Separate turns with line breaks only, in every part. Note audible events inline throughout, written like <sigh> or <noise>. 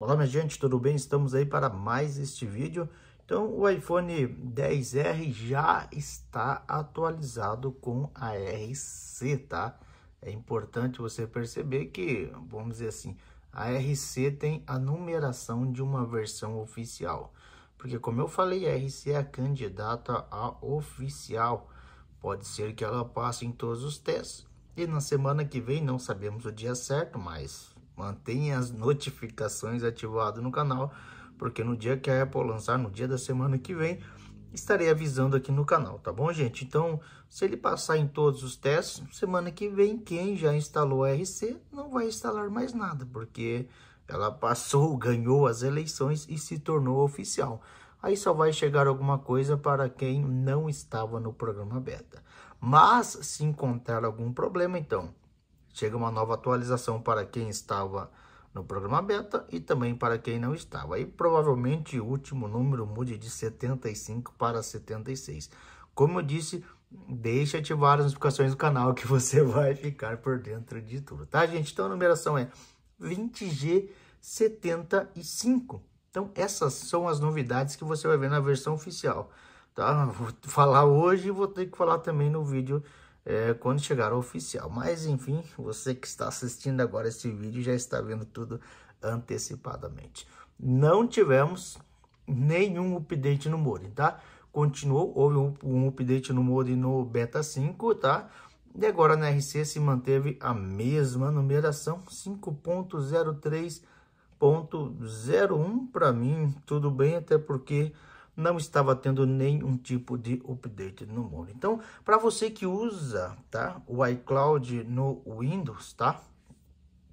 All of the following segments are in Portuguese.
Olá minha gente, tudo bem? Estamos aí para mais este vídeo. Então o iPhone 10R já está atualizado com a RC, tá? É importante você perceber que, vamos dizer assim, a RC tem a numeração de uma versão oficial. Porque como eu falei, a RC é a candidata a oficial. Pode ser que ela passe em todos os testes. E na semana que vem, não sabemos o dia certo, mas Mantenha as notificações ativadas no canal, porque no dia que a Apple lançar, no dia da semana que vem, estarei avisando aqui no canal, tá bom, gente? Então, se ele passar em todos os testes, semana que vem, quem já instalou a RC não vai instalar mais nada, porque ela passou, <laughs> ganhou as eleições e se tornou oficial. Aí só vai chegar alguma coisa para quem não estava no programa beta. Mas, se encontrar algum problema, então, chega uma nova atualização para quem estava no programa beta e também para quem não estava. E provavelmente o último número mude de 75 para 76. Como eu disse, deixe ativar as notificações do canal que você <laughs> vai ficar por dentro de tudo, tá gente? Então a numeração é 20G75. Então essas são as novidades que você vai ver na versão oficial. Tá? <laughs> Vou falar hoje e vou ter que falar também no vídeo é, quando chegar oficial. Mas enfim, você que está assistindo agora esse vídeo já está vendo tudo antecipadamente. Não tivemos nenhum update no modem, tá? Continuou, houve um, um update no modem no Beta 5, tá? E agora na RC se manteve a mesma numeração, 5.03.01 para mim, tudo bem, até porque não estava tendo nenhum tipo de update no mundo. Então, para você que usa tá, o iCloud no Windows, tá?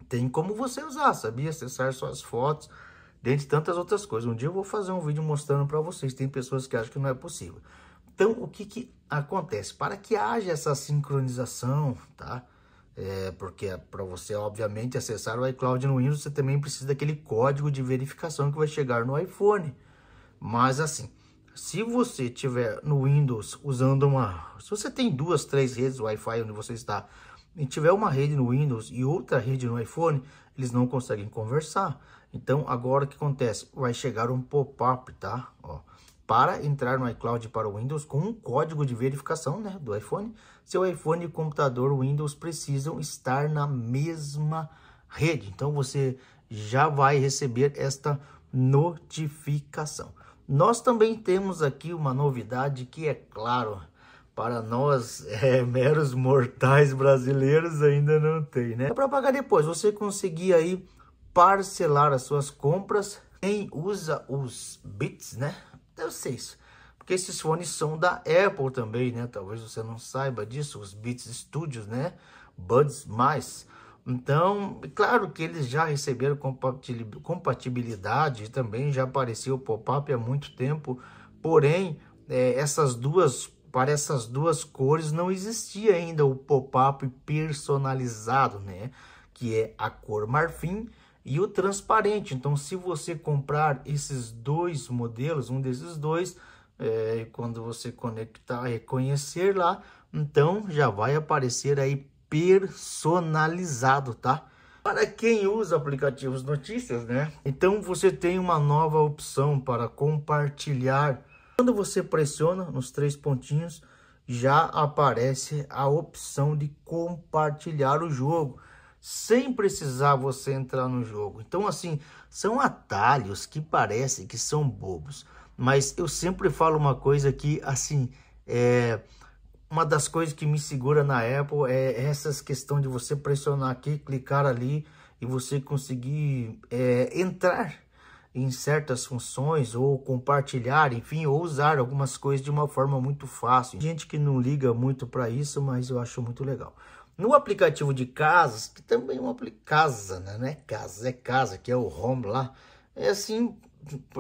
Tem como você usar, sabia? Acessar suas fotos, dentre tantas outras coisas. Um dia eu vou fazer um vídeo mostrando para vocês. Tem pessoas que acham que não é possível. Então, o que, que acontece? Para que haja essa sincronização, tá? É, porque é para você, obviamente, acessar o iCloud no Windows, você também precisa daquele código de verificação que vai chegar no iPhone. Mas assim, se você tiver no Windows usando uma... Se você tem duas, três redes Wi-Fi onde você está e tiver uma rede no Windows e outra rede no iPhone, eles não conseguem conversar. Então, agora o que acontece? Vai chegar um pop-up, tá? Ó, para entrar no iCloud para o Windows com um código de verificação né, do iPhone, seu iPhone e computador Windows precisam estar na mesma rede. Então, você já vai receber esta notificação. Nós também temos aqui uma novidade que, é claro, para nós, <laughs> é, meros mortais brasileiros, ainda não tem, né? É para pagar depois, você conseguir aí parcelar as suas compras. Quem usa os bits, né? eu sei isso. Porque esses fones são da Apple também, né? Talvez você não saiba disso, os Beats Studios, né? Buds mais então, claro que eles já receberam compatibilidade, e também já apareceu o pop-up há muito tempo, porém, é, essas duas, para essas duas cores não existia ainda o pop-up personalizado, né? Que é a cor marfim e o transparente. Então, se você comprar esses dois modelos, um desses dois, é, quando você conectar, reconhecer lá, então já vai aparecer aí personalizado, tá? Para quem usa aplicativos notícias, né? Então você tem uma nova opção para compartilhar. Quando você pressiona nos três pontinhos, já aparece a opção de compartilhar o jogo sem precisar você entrar no jogo. Então assim, são atalhos que parecem que são bobos, mas eu sempre falo uma coisa que assim, é, uma das coisas que me segura na Apple é essas questão de você pressionar aqui, clicar ali e você conseguir é, entrar em certas funções ou compartilhar, enfim, ou usar algumas coisas de uma forma muito fácil. Gente que não liga muito para isso, mas eu acho muito legal. No aplicativo de casas, que também é um aplicativo casa, né? não é casa, é casa, que é o home lá. É assim,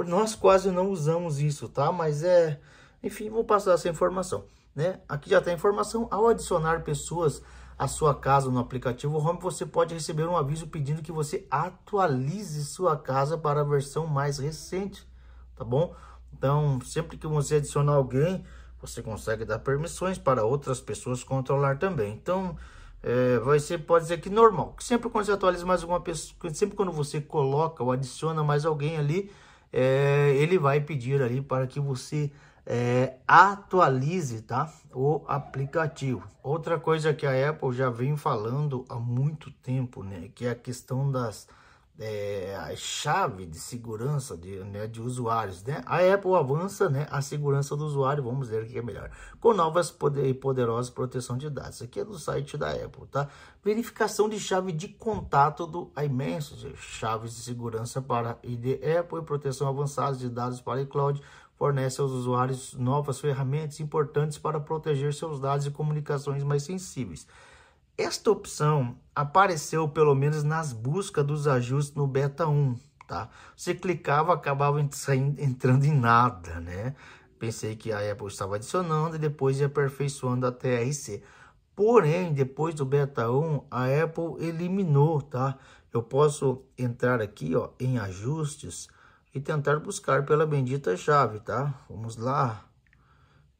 nós quase não usamos isso, tá? Mas é, enfim, vou passar essa informação. Né? Aqui já tem informação, ao adicionar pessoas à sua casa no aplicativo Home, você pode receber um aviso pedindo que você atualize sua casa para a versão mais recente, tá bom? Então, sempre que você adicionar alguém, você consegue dar permissões para outras pessoas controlar também. Então, é, vai ser, pode dizer que normal, que sempre quando você atualiza mais alguma pessoa, sempre quando você coloca ou adiciona mais alguém ali, é, ele vai pedir ali para que você é, atualize tá? o aplicativo. Outra coisa que a Apple já vem falando há muito tempo, né? Que é a questão das é, a chave de segurança de, né, de usuários. Né? A Apple avança né, a segurança do usuário, vamos ver o que é melhor, com novas poder, e poderosas proteção de dados. Isso aqui é do site da Apple, tá? Verificação de chave de contato do iMessage, chaves de segurança para ID Apple e proteção avançada de dados para iCloud, fornece aos usuários novas ferramentas importantes para proteger seus dados e comunicações mais sensíveis. Esta opção apareceu pelo menos nas buscas dos ajustes no beta 1, tá? Você clicava, acabava entrando em nada, né? Pensei que a Apple estava adicionando e depois ia aperfeiçoando até RC. Porém, depois do beta 1, a Apple eliminou, tá? Eu posso entrar aqui, ó, em ajustes e tentar buscar pela bendita chave, tá? Vamos lá.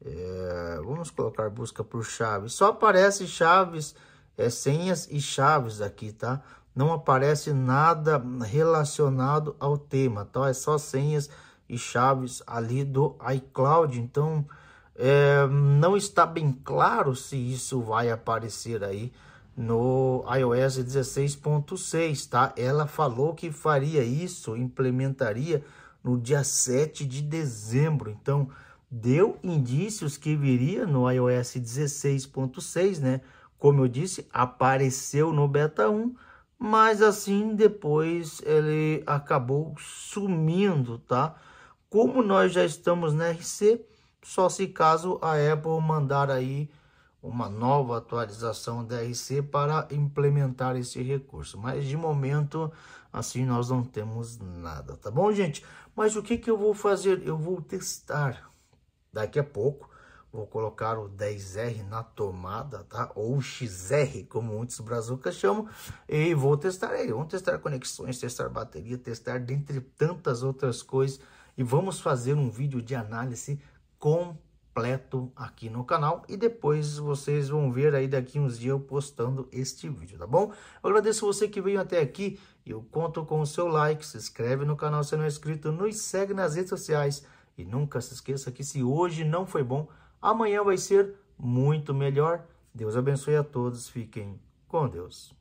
É, vamos colocar busca por chave. Só aparece chaves é, senhas e chaves aqui, tá? Não aparece nada relacionado ao tema, tá? É só senhas e chaves ali do iCloud, então é, não está bem claro se isso vai aparecer aí no iOS 16.6, tá? Ela falou que faria isso, implementaria no dia 7 de dezembro, então deu indícios que viria no iOS 16.6, né? como eu disse, apareceu no beta 1, mas assim depois ele acabou sumindo, tá? Como nós já estamos na RC, só se caso a Apple mandar aí uma nova atualização da RC para implementar esse recurso. Mas de momento, assim, nós não temos nada, tá bom, gente? Mas o que, que eu vou fazer? Eu vou testar daqui a pouco Vou colocar o 10R na tomada, tá? Ou XR, como muitos brazucas chamam. E vou testar ele. Vamos testar conexões, testar bateria, testar dentre tantas outras coisas. E vamos fazer um vídeo de análise completo aqui no canal. E depois vocês vão ver aí daqui uns dias eu postando este vídeo, tá bom? Eu agradeço você que veio até aqui. Eu conto com o seu like, se inscreve no canal se não é inscrito, nos segue nas redes sociais. E nunca se esqueça que se hoje não foi bom Amanhã vai ser muito melhor. Deus abençoe a todos. Fiquem com Deus.